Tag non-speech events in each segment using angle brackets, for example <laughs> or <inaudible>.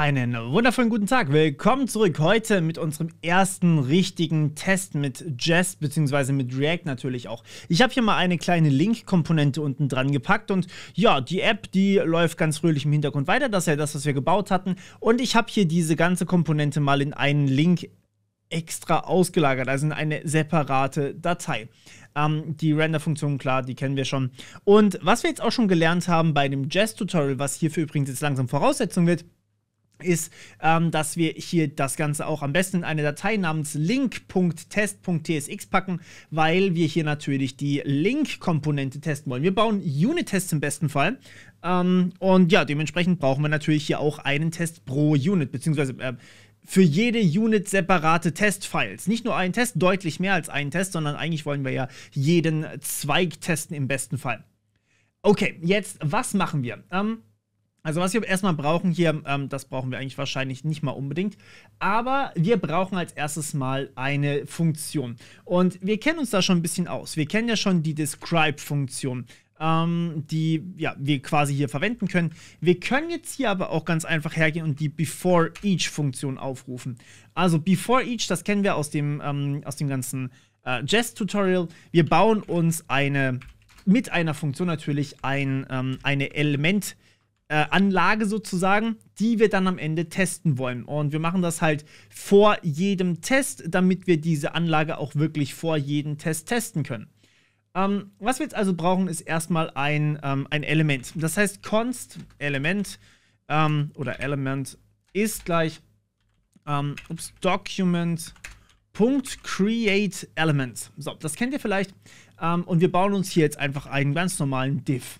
Einen wundervollen guten Tag. Willkommen zurück heute mit unserem ersten richtigen Test mit Jest bzw. mit React natürlich auch. Ich habe hier mal eine kleine Link-Komponente unten dran gepackt und ja, die App, die läuft ganz fröhlich im Hintergrund weiter. Das ist ja das, was wir gebaut hatten. Und ich habe hier diese ganze Komponente mal in einen Link extra ausgelagert, also in eine separate Datei. Ähm, die Render-Funktion, klar, die kennen wir schon. Und was wir jetzt auch schon gelernt haben bei dem Jest-Tutorial, was hierfür übrigens jetzt langsam Voraussetzung wird, ist, ähm, dass wir hier das Ganze auch am besten in eine Datei namens link.test.tsx packen, weil wir hier natürlich die Link-Komponente testen wollen. Wir bauen Unit-Tests im besten Fall. Ähm, und ja, dementsprechend brauchen wir natürlich hier auch einen Test pro Unit, beziehungsweise äh, für jede Unit separate Testfiles. Nicht nur einen Test, deutlich mehr als einen Test, sondern eigentlich wollen wir ja jeden Zweig testen im besten Fall. Okay, jetzt, was machen wir? Ähm, also was wir erstmal brauchen hier, ähm, das brauchen wir eigentlich wahrscheinlich nicht mal unbedingt, aber wir brauchen als erstes mal eine Funktion. Und wir kennen uns da schon ein bisschen aus. Wir kennen ja schon die Describe-Funktion, ähm, die ja, wir quasi hier verwenden können. Wir können jetzt hier aber auch ganz einfach hergehen und die Before-Each-Funktion aufrufen. Also Before-Each, das kennen wir aus dem, ähm, aus dem ganzen äh, Jest-Tutorial. Wir bauen uns eine mit einer Funktion natürlich ein, ähm, eine Element-Funktion äh, Anlage sozusagen, die wir dann am Ende testen wollen. Und wir machen das halt vor jedem Test, damit wir diese Anlage auch wirklich vor jedem Test testen können. Ähm, was wir jetzt also brauchen, ist erstmal ein, ähm, ein Element. Das heißt, const Element ähm, oder Element ist gleich ähm, ups, Document. Punkt create element. So, das kennt ihr vielleicht. Ähm, und wir bauen uns hier jetzt einfach einen ganz normalen Div.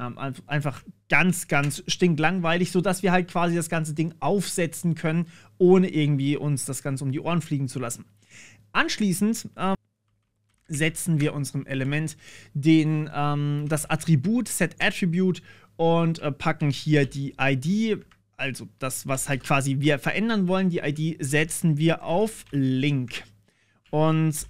Ähm, einfach ganz, ganz stinklangweilig, sodass wir halt quasi das ganze Ding aufsetzen können, ohne irgendwie uns das Ganze um die Ohren fliegen zu lassen. Anschließend ähm, setzen wir unserem Element den, ähm, das Attribut, Set Attribute und äh, packen hier die ID, also das, was halt quasi wir verändern wollen, die ID setzen wir auf Link. Und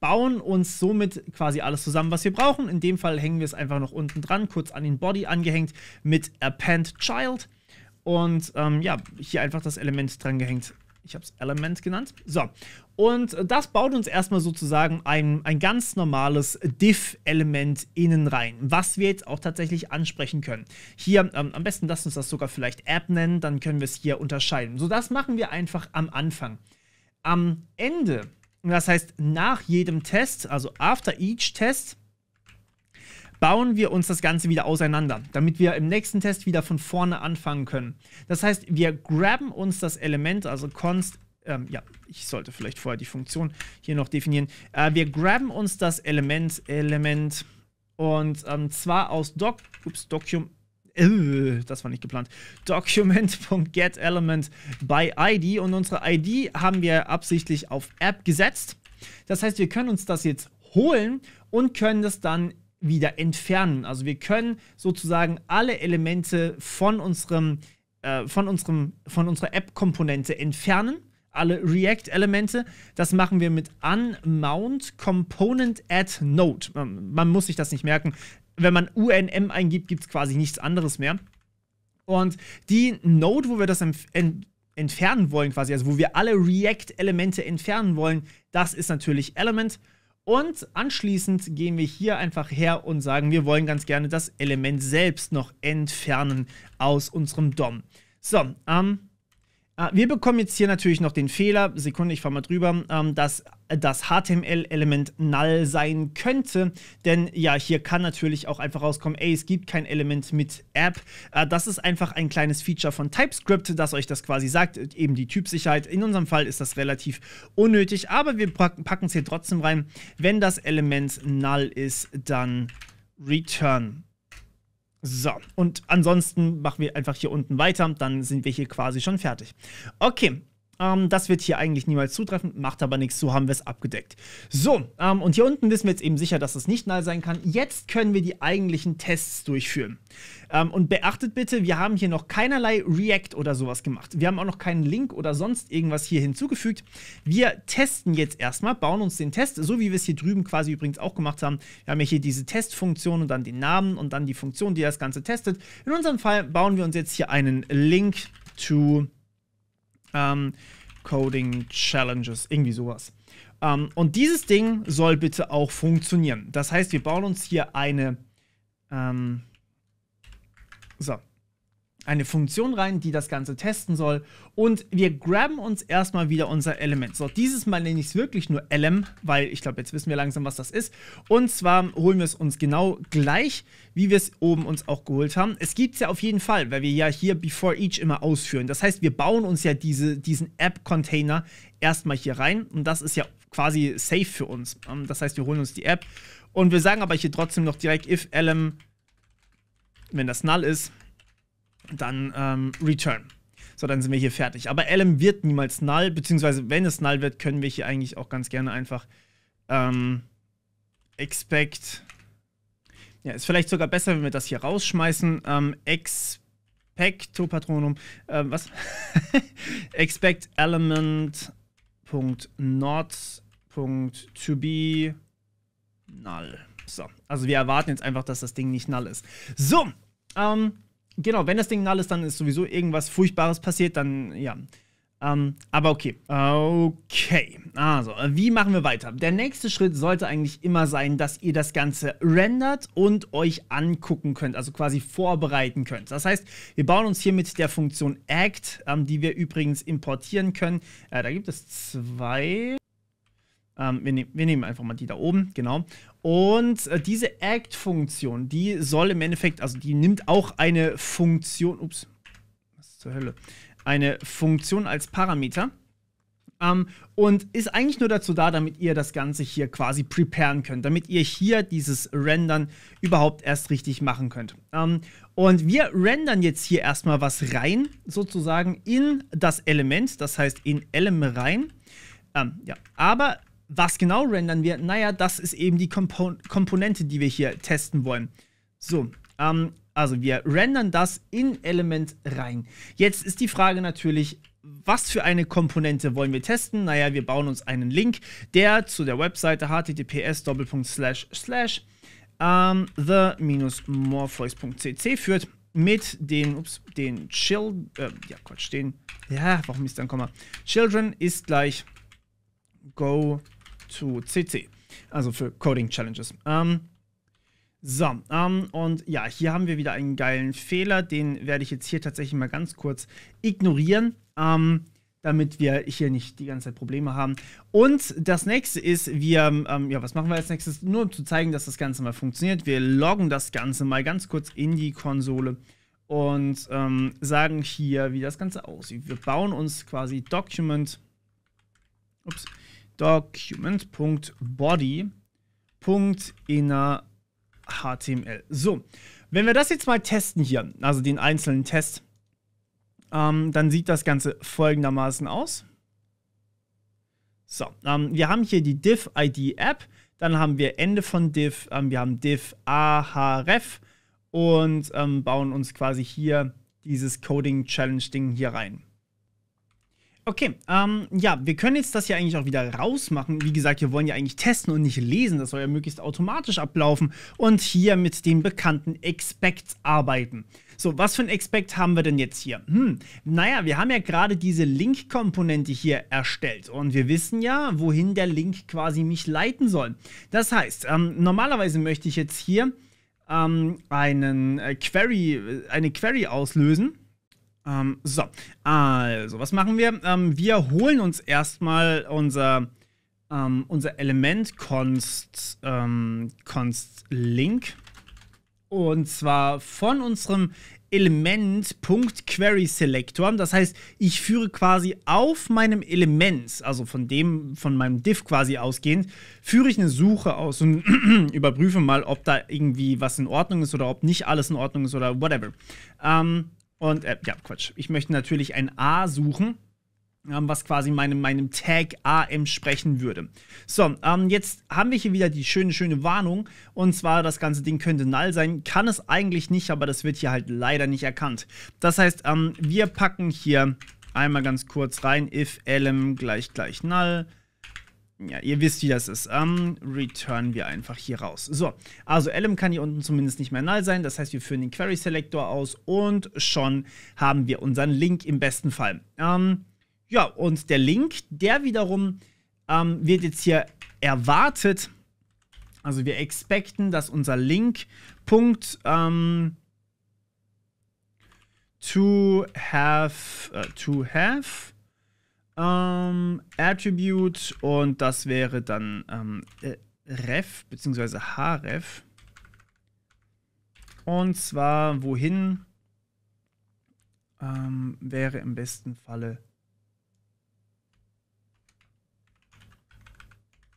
bauen uns somit quasi alles zusammen, was wir brauchen. In dem Fall hängen wir es einfach noch unten dran, kurz an den Body angehängt mit Append Child. Und ähm, ja, hier einfach das Element dran gehängt. Ich habe es Element genannt. So, und das baut uns erstmal sozusagen ein, ein ganz normales Diff-Element innen rein, was wir jetzt auch tatsächlich ansprechen können. Hier, ähm, am besten lass uns das sogar vielleicht App nennen, dann können wir es hier unterscheiden. So, das machen wir einfach am Anfang. Am Ende das heißt, nach jedem Test, also after each Test, bauen wir uns das Ganze wieder auseinander, damit wir im nächsten Test wieder von vorne anfangen können. Das heißt, wir graben uns das Element, also const, ähm, ja, ich sollte vielleicht vorher die Funktion hier noch definieren. Äh, wir graben uns das Element, Element, und ähm, zwar aus doc, ups, document, äh, das war nicht geplant, document.getElement by ID und unsere ID haben wir absichtlich auf App gesetzt. Das heißt, wir können uns das jetzt holen und können das dann wieder entfernen. Also wir können sozusagen alle Elemente von unserem, äh, von unserem, von unserer App-Komponente entfernen. Alle React-Elemente. Das machen wir mit unmount component at node. Ähm, man muss sich das nicht merken wenn man UNM eingibt, gibt es quasi nichts anderes mehr. Und die Node, wo wir das ent entfernen wollen, quasi, also wo wir alle React-Elemente entfernen wollen, das ist natürlich Element. Und anschließend gehen wir hier einfach her und sagen, wir wollen ganz gerne das Element selbst noch entfernen aus unserem DOM. So, ähm, Ah, wir bekommen jetzt hier natürlich noch den Fehler, Sekunde, ich fahre mal drüber, ähm, dass das HTML-Element null sein könnte. Denn ja, hier kann natürlich auch einfach rauskommen, ey, es gibt kein Element mit App. Äh, das ist einfach ein kleines Feature von TypeScript, das euch das quasi sagt, eben die Typsicherheit. In unserem Fall ist das relativ unnötig, aber wir packen es hier trotzdem rein. Wenn das Element null ist, dann return. So, und ansonsten machen wir einfach hier unten weiter, dann sind wir hier quasi schon fertig. Okay, ähm, das wird hier eigentlich niemals zutreffen, macht aber nichts, so haben wir es abgedeckt. So, ähm, und hier unten wissen wir jetzt eben sicher, dass es nicht null sein kann. Jetzt können wir die eigentlichen Tests durchführen. Ähm, und beachtet bitte, wir haben hier noch keinerlei React oder sowas gemacht. Wir haben auch noch keinen Link oder sonst irgendwas hier hinzugefügt. Wir testen jetzt erstmal, bauen uns den Test, so wie wir es hier drüben quasi übrigens auch gemacht haben. Wir haben ja hier diese Testfunktion und dann den Namen und dann die Funktion, die das Ganze testet. In unserem Fall bauen wir uns jetzt hier einen Link to ähm, Coding Challenges, irgendwie sowas. Ähm, und dieses Ding soll bitte auch funktionieren. Das heißt, wir bauen uns hier eine. Ähm, so, eine Funktion rein, die das Ganze testen soll. Und wir graben uns erstmal wieder unser Element. So, dieses Mal nenne ich es wirklich nur LM, weil ich glaube, jetzt wissen wir langsam, was das ist. Und zwar holen wir es uns genau gleich, wie wir es oben uns auch geholt haben. Es gibt es ja auf jeden Fall, weil wir ja hier before each immer ausführen. Das heißt, wir bauen uns ja diese, diesen App-Container erstmal hier rein. Und das ist ja quasi safe für uns. Ähm, das heißt, wir holen uns die App und wir sagen aber hier trotzdem noch direkt if LM, wenn das null ist, dann ähm, Return. So, dann sind wir hier fertig. Aber LM wird niemals null, beziehungsweise wenn es null wird, können wir hier eigentlich auch ganz gerne einfach ähm, expect. Ja, ist vielleicht sogar besser, wenn wir das hier rausschmeißen. Ähm, expecto patronum. Ähm, was? <laughs> expect element be null. So, also wir erwarten jetzt einfach, dass das Ding nicht null ist. So, ähm, genau, wenn das Ding null ist, dann ist sowieso irgendwas Furchtbares passiert, dann ja. Ähm, aber okay. Okay. Also, wie machen wir weiter? Der nächste Schritt sollte eigentlich immer sein, dass ihr das Ganze rendert und euch angucken könnt, also quasi vorbereiten könnt. Das heißt, wir bauen uns hier mit der Funktion Act, ähm, die wir übrigens importieren können. Äh, da gibt es zwei. Ähm, wir, nehm, wir, nehmen einfach mal die da oben, genau. Und äh, diese Act-Funktion, die soll im Endeffekt, also die nimmt auch eine Funktion, ups, was zur Hölle, eine Funktion als Parameter. Um, ähm, und ist eigentlich nur dazu da, damit ihr das Ganze hier quasi preparen könnt, damit ihr hier dieses Rendern überhaupt erst richtig machen könnt. Um, ähm, und wir rendern jetzt hier erstmal was rein, sozusagen in das Element, das heißt in Elem rein. Um, ähm, ja. Aber was genau rendern wir? Naja, das ist eben die Kompon Komponente, die wir hier testen wollen. So, ähm, also wir rendern das in Element rein. Jetzt ist die Frage natürlich, was für eine Komponente wollen wir testen? Naja, wir bauen uns einen Link, der zu der Webseite https ähm, the-morphox.cc führt mit den, ups, den Children, äh, ja Quatsch, den, ja, warum ist dann Komma? Children ist gleich go zu CC. Also für Coding Challenges. Ähm, so, ähm, und ja, hier haben wir wieder einen geilen Fehler. Den werde ich jetzt hier tatsächlich mal ganz kurz ignorieren. Ähm, damit wir hier nicht die ganze Zeit Probleme haben. Und das nächste ist, wir, ähm, ja, was machen wir als nächstes? Nur um zu zeigen, dass das Ganze mal funktioniert. Wir loggen das Ganze mal ganz kurz in die Konsole und ähm, sagen hier, wie das Ganze aussieht. Wir bauen uns quasi Document. Ups document.body.inner.html. So, wenn wir das jetzt mal testen hier, also den einzelnen Test, ähm, dann sieht das Ganze folgendermaßen aus. So, ähm, wir haben hier die div-id-app, dann haben wir Ende von div, ähm, wir haben div ahref und ähm, bauen uns quasi hier dieses Coding-Challenge-Ding hier rein. Okay, ähm, ja, wir können jetzt das ja eigentlich auch wieder rausmachen. Wie gesagt, wir wollen ja eigentlich testen und nicht lesen. Das soll ja möglichst automatisch ablaufen und hier mit den bekannten Expects arbeiten. So, was für ein Expect haben wir denn jetzt hier? Hm, naja, wir haben ja gerade diese Link-Komponente hier erstellt und wir wissen ja, wohin der Link quasi mich leiten soll. Das heißt, ähm, normalerweise möchte ich jetzt hier ähm, einen, äh, Query, äh, eine Query auslösen ähm, so, also, was machen wir? Ähm, wir holen uns erstmal unser, ähm, unser Element const, const ähm, link. Und zwar von unserem Element.querySelector. Das heißt, ich führe quasi auf meinem Element, also von dem, von meinem div quasi ausgehend, führe ich eine Suche aus und <clears throat> überprüfe mal, ob da irgendwie was in Ordnung ist oder ob nicht alles in Ordnung ist oder whatever. Ähm, und äh, ja, Quatsch. Ich möchte natürlich ein A suchen, ähm, was quasi meinem, meinem Tag A entsprechen würde. So, ähm, jetzt haben wir hier wieder die schöne, schöne Warnung. Und zwar, das ganze Ding könnte null sein. Kann es eigentlich nicht, aber das wird hier halt leider nicht erkannt. Das heißt, ähm, wir packen hier einmal ganz kurz rein, if lm gleich gleich null. Ja, ihr wisst, wie das ist. Ähm, returnen wir einfach hier raus. So, also LM kann hier unten zumindest nicht mehr null sein. Das heißt, wir führen den Query Selector aus und schon haben wir unseren Link im besten Fall. Ähm, ja, und der Link, der wiederum ähm, wird jetzt hier erwartet. Also wir expecten, dass unser Link Punkt ähm, to have, äh, to have ähm, Attribute und das wäre dann ähm, äh, ref bzw. href. Und zwar wohin ähm, wäre im besten Falle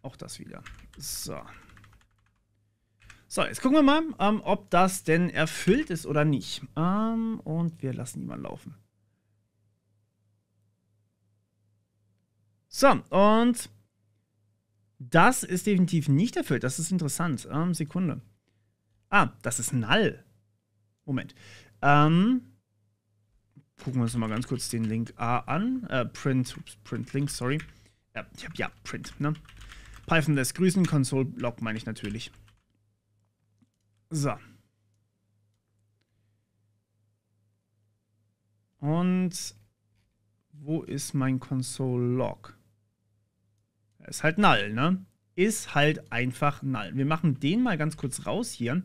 auch das wieder. So. So, jetzt gucken wir mal, ähm, ob das denn erfüllt ist oder nicht. Ähm, und wir lassen ihn mal laufen. So, und das ist definitiv nicht erfüllt. Das ist interessant. Ähm, Sekunde. Ah, das ist null. Moment. Ähm, gucken wir uns nochmal ganz kurz den Link A an. Äh, print, ups, print Link, sorry. Ja, ich hab, ja, Print, ne? Python lässt grüßen, Console Log meine ich natürlich. So. Und wo ist mein Console Log? Ist halt Null, ne? Ist halt einfach Null. Wir machen den mal ganz kurz raus hier.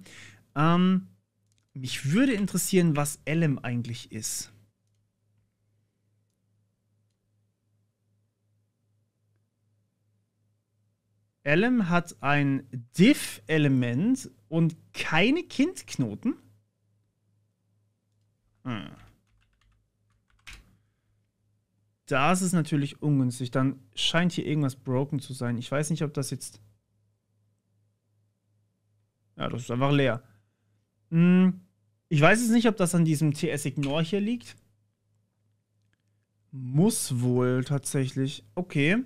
Ähm, mich würde interessieren, was LM eigentlich ist. Elm hat ein Diff-Element und keine Kindknoten? Hm das ist natürlich ungünstig. Dann scheint hier irgendwas broken zu sein. Ich weiß nicht, ob das jetzt. Ja, das ist einfach leer. Hm, ich weiß jetzt nicht, ob das an diesem TS Ignore hier liegt. Muss wohl tatsächlich. Okay.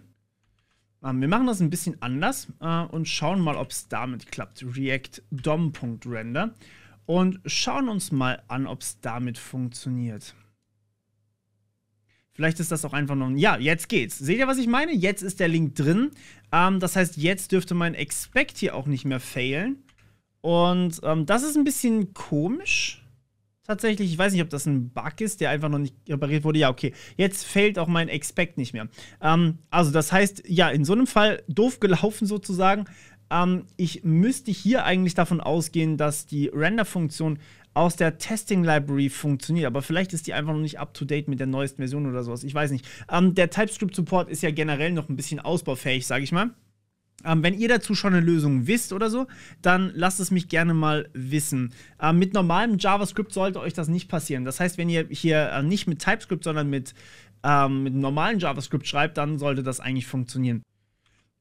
Ähm, wir machen das ein bisschen anders äh, und schauen mal, ob es damit klappt. React DOM.render. Und schauen uns mal an, ob es damit funktioniert. Vielleicht ist das auch einfach noch ein. Ja, jetzt geht's. Seht ihr, was ich meine? Jetzt ist der Link drin. Ähm, das heißt, jetzt dürfte mein Expect hier auch nicht mehr failen. Und ähm, das ist ein bisschen komisch. Tatsächlich, ich weiß nicht, ob das ein Bug ist, der einfach noch nicht repariert wurde. Ja, okay. Jetzt fällt auch mein Expect nicht mehr. Ähm, also, das heißt, ja, in so einem Fall doof gelaufen sozusagen. Ähm, ich müsste hier eigentlich davon ausgehen, dass die Render-Funktion aus der Testing Library funktioniert, aber vielleicht ist die einfach noch nicht up to date mit der neuesten Version oder sowas. Ich weiß nicht. Ähm, der TypeScript Support ist ja generell noch ein bisschen ausbaufähig, sage ich mal. Ähm, wenn ihr dazu schon eine Lösung wisst oder so, dann lasst es mich gerne mal wissen. Ähm, mit normalem JavaScript sollte euch das nicht passieren. Das heißt, wenn ihr hier äh, nicht mit TypeScript, sondern mit, ähm, mit normalem JavaScript schreibt, dann sollte das eigentlich funktionieren.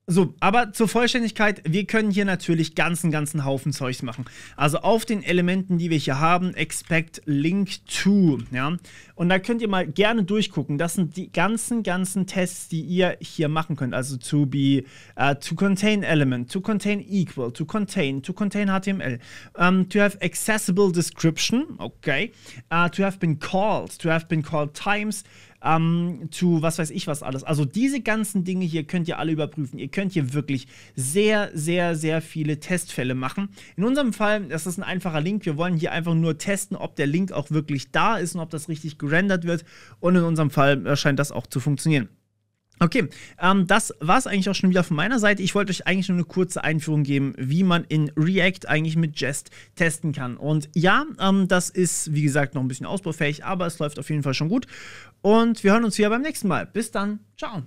So, aber zur Vollständigkeit, wir können hier natürlich ganzen, ganzen Haufen Zeugs machen. Also auf den Elementen, die wir hier haben, expect link to, ja. Und da könnt ihr mal gerne durchgucken. Das sind die ganzen, ganzen Tests, die ihr hier machen könnt. Also to be, uh, to contain element, to contain equal, to contain, to contain HTML, um, ähm, to have accessible description, okay, uh, to have been called, to have been called times, ähm, zu was weiß ich was alles. Also diese ganzen Dinge hier könnt ihr alle überprüfen. Ihr könnt hier wirklich sehr, sehr, sehr viele Testfälle machen. In unserem Fall, das ist ein einfacher Link. Wir wollen hier einfach nur testen, ob der Link auch wirklich da ist und ob das richtig gerendert wird. Und in unserem Fall äh, scheint das auch zu funktionieren. Okay, ähm, das war es eigentlich auch schon wieder von meiner Seite. Ich wollte euch eigentlich nur eine kurze Einführung geben, wie man in React eigentlich mit Jest testen kann. Und ja, ähm, das ist, wie gesagt, noch ein bisschen ausbaufähig, aber es läuft auf jeden Fall schon gut. Und wir hören uns wieder beim nächsten Mal. Bis dann. Ciao.